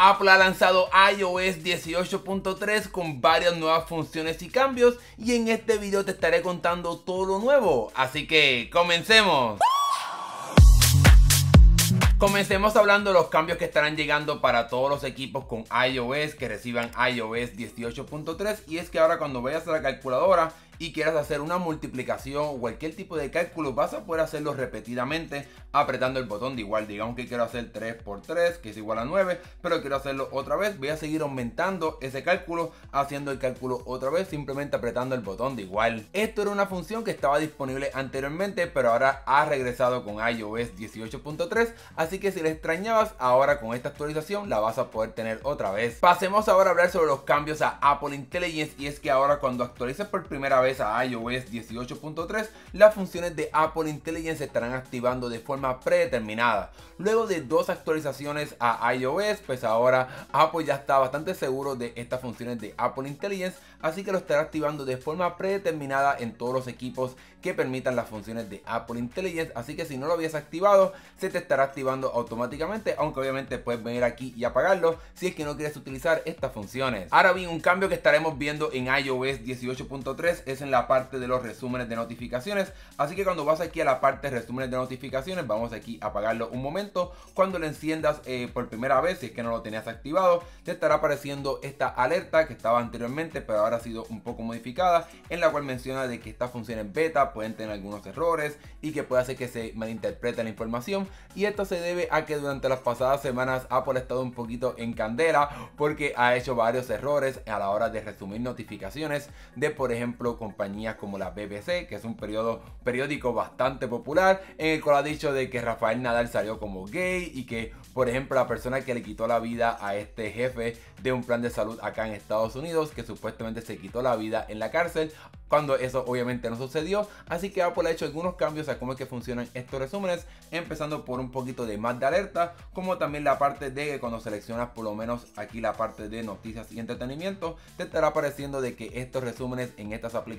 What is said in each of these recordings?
Apple ha lanzado iOS 18.3 con varias nuevas funciones y cambios y en este video te estaré contando todo lo nuevo, así que comencemos. Comencemos hablando de los cambios que estarán llegando para todos los equipos con iOS que reciban iOS 18.3 y es que ahora cuando vayas a la calculadora y quieras hacer una multiplicación o cualquier tipo de cálculo, vas a poder hacerlo repetidamente apretando el botón de igual. Digamos que quiero hacer 3 por 3, que es igual a 9, pero quiero hacerlo otra vez. Voy a seguir aumentando ese cálculo, haciendo el cálculo otra vez, simplemente apretando el botón de igual. Esto era una función que estaba disponible anteriormente, pero ahora ha regresado con iOS 18.3, así que si le extrañabas, ahora con esta actualización la vas a poder tener otra vez. Pasemos ahora a hablar sobre los cambios a Apple Intelligence y es que ahora cuando actualizas por primera vez a iOS 18.3, las funciones de Apple Intelligence se estarán activando de forma predeterminada. Luego de dos actualizaciones a iOS, pues ahora Apple ya está bastante seguro de estas funciones de Apple Intelligence, así que lo estará activando de forma predeterminada en todos los equipos que permitan las funciones de Apple Intelligence, así que si no lo habías activado, se te estará activando automáticamente, aunque obviamente puedes venir aquí y apagarlo si es que no quieres utilizar estas funciones. Ahora bien, un cambio que estaremos viendo en iOS 18.3 es en la parte de los resúmenes de notificaciones. Así que cuando vas aquí a la parte de resúmenes de notificaciones, vamos aquí a apagarlo un momento. Cuando lo enciendas eh, por primera vez, si es que no lo tenías activado, te estará apareciendo esta alerta que estaba anteriormente, pero ahora ha sido un poco modificada, en la cual menciona de que función en beta pueden tener algunos errores y que puede hacer que se malinterprete la información. Y esto se debe a que durante las pasadas semanas Apple ha estado un poquito en candela porque ha hecho varios errores a la hora de resumir notificaciones de, por ejemplo, compañías como la BBC, que es un periodo, periódico bastante popular, en el cual ha dicho de que Rafael Nadal salió como gay y que, por ejemplo, la persona que le quitó la vida a este jefe de un plan de salud acá en Estados Unidos, que supuestamente se quitó la vida en la cárcel, cuando eso obviamente no sucedió. Así que Apple ha hecho algunos cambios a cómo es que funcionan estos resúmenes, empezando por un poquito de más de alerta, como también la parte de que cuando seleccionas por lo menos aquí la parte de noticias y entretenimiento, te estará apareciendo de que estos resúmenes en estas aplicaciones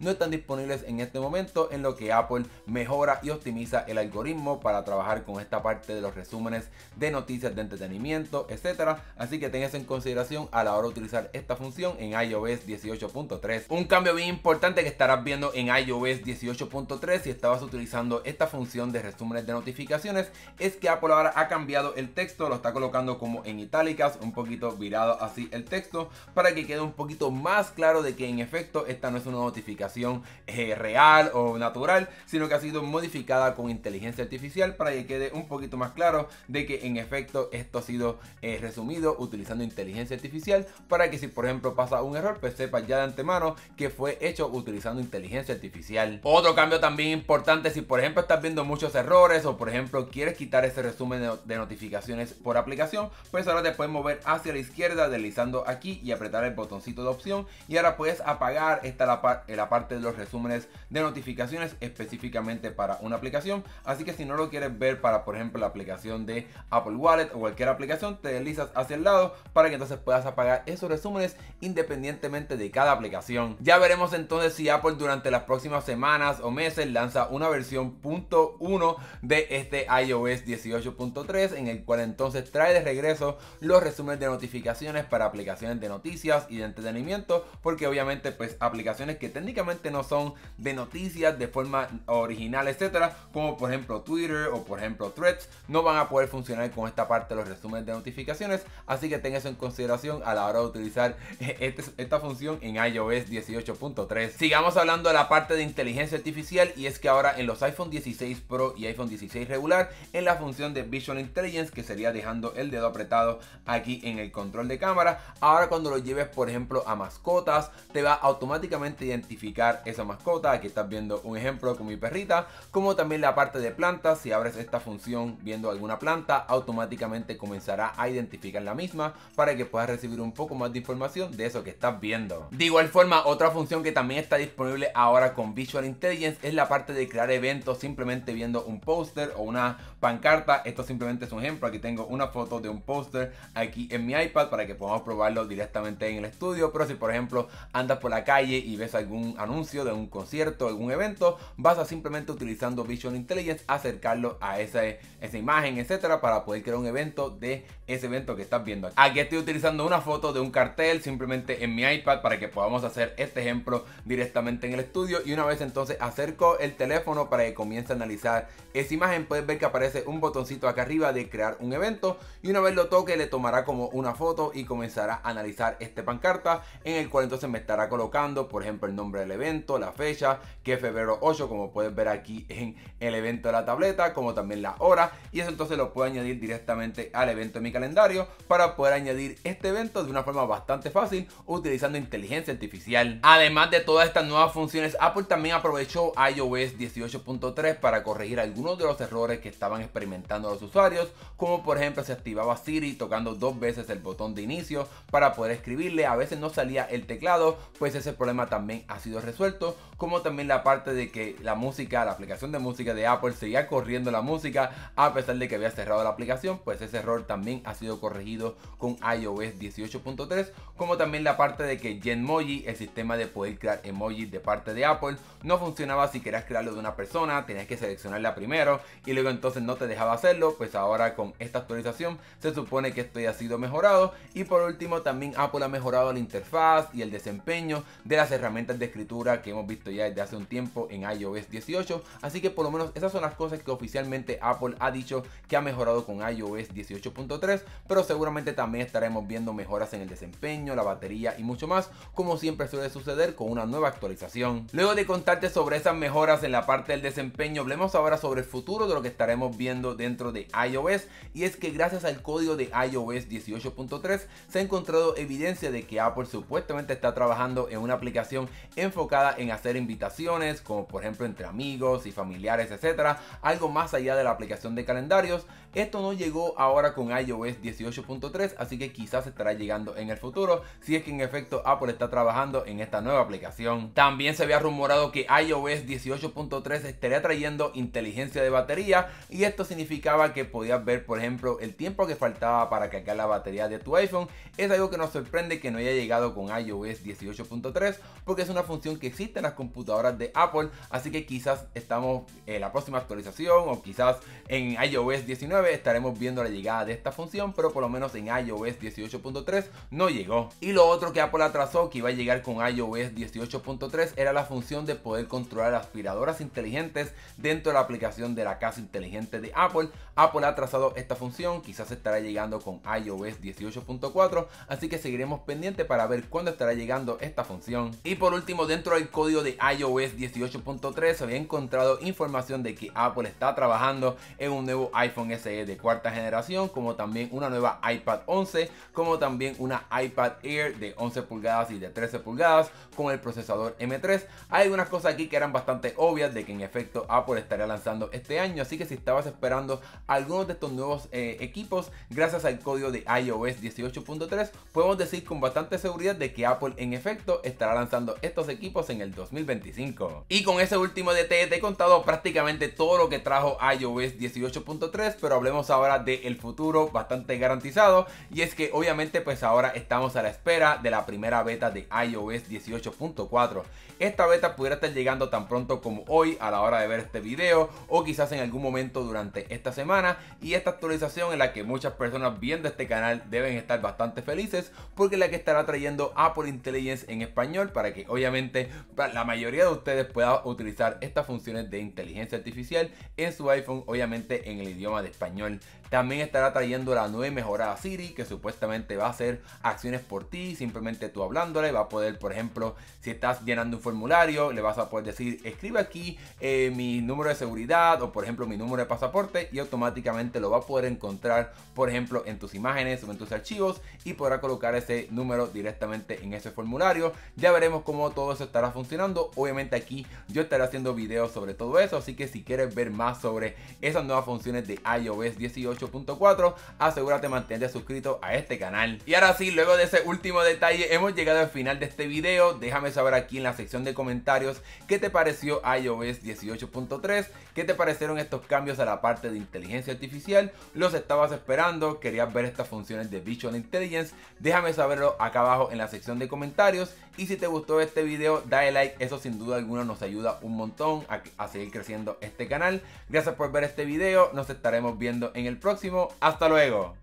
no están disponibles en este momento, en lo que Apple mejora y optimiza el algoritmo para trabajar con esta parte de los resúmenes de noticias de entretenimiento, etcétera. Así que ten en consideración a la hora de utilizar esta función en iOS 18.3. Un cambio bien importante que estarás viendo en iOS 18.3 si estabas utilizando esta función de resúmenes de notificaciones es que Apple ahora ha cambiado el texto, lo está colocando como en itálicas, un poquito virado así el texto para que quede un poquito más claro de que en efecto esta no una notificación eh, real o natural, sino que ha sido modificada con inteligencia artificial para que quede un poquito más claro de que en efecto esto ha sido eh, resumido utilizando inteligencia artificial para que si por ejemplo pasa un error, pues sepa ya de antemano que fue hecho utilizando inteligencia artificial. Otro cambio también importante, si por ejemplo estás viendo muchos errores o por ejemplo quieres quitar ese resumen de notificaciones por aplicación, pues ahora te puedes mover hacia la izquierda deslizando aquí y apretar el botoncito de opción y ahora puedes apagar esta la, la parte de los resúmenes de notificaciones específicamente para una aplicación. Así que si no lo quieres ver para, por ejemplo, la aplicación de Apple Wallet o cualquier aplicación, te deslizas hacia el lado para que entonces puedas apagar esos resúmenes independientemente de cada aplicación. Ya veremos entonces si Apple durante las próximas semanas o meses lanza una versión .1 de este iOS 18.3 en el cual entonces trae de regreso los resúmenes de notificaciones para aplicaciones de noticias y de entretenimiento porque obviamente pues aplicaciones que técnicamente no son de noticias de forma original, etcétera, como por ejemplo Twitter o por ejemplo Threads, no van a poder funcionar con esta parte de los resúmenes de notificaciones, así que ten eso en consideración a la hora de utilizar eh, este, esta función en iOS 18.3. Sigamos hablando de la parte de inteligencia artificial y es que ahora en los iPhone 16 Pro y iPhone 16 regular, en la función de Visual Intelligence, que sería dejando el dedo apretado aquí en el control de cámara, ahora cuando lo lleves por ejemplo a mascotas, te va automáticamente identificar esa mascota. Aquí estás viendo un ejemplo con mi perrita, como también la parte de plantas. Si abres esta función viendo alguna planta, automáticamente comenzará a identificar la misma para que puedas recibir un poco más de información de eso que estás viendo. De igual forma, otra función que también está disponible ahora con Visual Intelligence es la parte de crear eventos simplemente viendo un póster o una pancarta. Esto simplemente es un ejemplo. Aquí tengo una foto de un póster aquí en mi iPad para que podamos probarlo directamente en el estudio. Pero si por ejemplo andas por la calle y ves algún anuncio de un concierto, algún evento, vas a simplemente utilizando Vision Intelligence acercarlo a esa, esa imagen, etcétera, para poder crear un evento de ese evento que estás viendo. aquí estoy utilizando una foto de un cartel simplemente en mi iPad para que podamos hacer este ejemplo directamente en el estudio y una vez entonces acerco el teléfono para que comience a analizar esa imagen, puedes ver que aparece un botoncito acá arriba de crear un evento y una vez lo toque le tomará como una foto y comenzará a analizar este pancarta en el cual entonces me estará colocando por ejemplo el nombre del evento, la fecha, que febrero 8 como puedes ver aquí en el evento de la tableta, como también la hora y eso entonces lo puedo añadir directamente al evento de mi calendario para poder añadir este evento de una forma bastante fácil utilizando inteligencia artificial. Además de todas estas nuevas funciones, Apple también aprovechó iOS 18.3 para corregir algunos de los errores que estaban experimentando los usuarios, como por ejemplo se activaba Siri tocando dos veces el botón de inicio para poder escribirle, a veces no salía el teclado, pues ese problema también ha sido resuelto, como también la parte de que la música, la aplicación de música de Apple seguía corriendo la música a pesar de que había cerrado la aplicación, pues ese error también ha sido corregido con iOS 18.3, como también la parte de que Genmoji, el sistema de poder crear emojis de parte de Apple, no funcionaba si querías crearlo de una persona, tenías que seleccionarla primero y luego entonces no te dejaba hacerlo, pues ahora con esta actualización se supone que esto ya ha sido mejorado y por último también Apple ha mejorado la interfaz y el desempeño de las herramientas herramientas de escritura que hemos visto ya desde hace un tiempo en iOS 18. Así que por lo menos esas son las cosas que oficialmente Apple ha dicho que ha mejorado con iOS 18.3. Pero seguramente también estaremos viendo mejoras en el desempeño, la batería y mucho más, como siempre suele suceder con una nueva actualización. Luego de contarte sobre esas mejoras en la parte del desempeño, hablemos ahora sobre el futuro de lo que estaremos viendo dentro de iOS. Y es que gracias al código de iOS 18.3 se ha encontrado evidencia de que Apple supuestamente está trabajando en una aplicación enfocada en hacer invitaciones, como por ejemplo entre amigos y familiares, etcétera, algo más allá de la aplicación de calendarios. Esto no llegó ahora con iOS 18.3, así que quizás estará llegando en el futuro, si es que en efecto Apple está trabajando en esta nueva aplicación. También se había rumorado que iOS 18.3 estaría trayendo inteligencia de batería y esto significaba que podías ver, por ejemplo, el tiempo que faltaba para cargar la batería de tu iPhone. Es algo que nos sorprende que no haya llegado con iOS 18.3 porque es una función que existe en las computadoras de Apple, así que quizás estamos en la próxima actualización o quizás en iOS 19 estaremos viendo la llegada de esta función, pero por lo menos en iOS 18.3 no llegó. Y lo otro que Apple atrasó que iba a llegar con iOS 18.3 era la función de poder controlar aspiradoras inteligentes dentro de la aplicación de la casa inteligente de Apple. Apple ha atrasado esta función, quizás estará llegando con iOS 18.4, así que seguiremos pendiente para ver cuándo estará llegando esta función. Y por último, dentro del código de iOS 18.3 se había encontrado información de que Apple está trabajando en un nuevo iPhone SE de cuarta generación, como también una nueva iPad 11, como también una iPad Air de 11 pulgadas y de 13 pulgadas con el procesador M3. Hay algunas cosas aquí que eran bastante obvias de que en efecto Apple estaría lanzando este año, así que si estabas esperando algunos de estos nuevos eh, equipos, gracias al código de iOS 18.3, podemos decir con bastante seguridad de que Apple en efecto estará lanzando estos equipos en el 2025. Y con ese último detalle te he contado prácticamente todo lo que trajo iOS 18.3, pero hablemos ahora del el futuro bastante garantizado y es que obviamente pues ahora estamos a la espera de la primera beta de iOS 18.4. Esta beta pudiera estar llegando tan pronto como hoy a la hora de ver este video o quizás en algún momento durante esta semana y esta actualización en la que muchas personas viendo este canal deben estar bastante felices porque la que estará trayendo Apple Intelligence en español para que obviamente la mayoría de ustedes pueda utilizar estas funciones de inteligencia artificial en su iPhone, obviamente en el idioma de español también estará trayendo la nueva mejorada Siri, que supuestamente va a hacer acciones por ti, simplemente tú hablándole, va a poder, por ejemplo, si estás llenando un formulario, le vas a poder decir, escribe aquí eh, mi número de seguridad o, por ejemplo, mi número de pasaporte y automáticamente lo va a poder encontrar, por ejemplo, en tus imágenes o en tus archivos y podrá colocar ese número directamente en ese formulario. Ya veremos cómo todo eso estará funcionando. Obviamente aquí yo estaré haciendo videos sobre todo eso, así que si quieres ver más sobre esas nuevas funciones de iOS 18, Asegúrate asegúrate mantenerte suscrito a este canal. Y ahora sí, luego de ese último detalle, hemos llegado al final de este video. Déjame saber aquí en la sección de comentarios qué te pareció iOS 18.3, qué te parecieron estos cambios a la parte de inteligencia artificial, los estabas esperando, querías ver estas funciones de Visual Intelligence, déjame saberlo acá abajo en la sección de comentarios y si te gustó este video, dale like, eso sin duda alguna nos ayuda un montón a, seguir creciendo este canal. Gracias por ver este video, nos estaremos viendo en el próximo. ¡Hasta luego!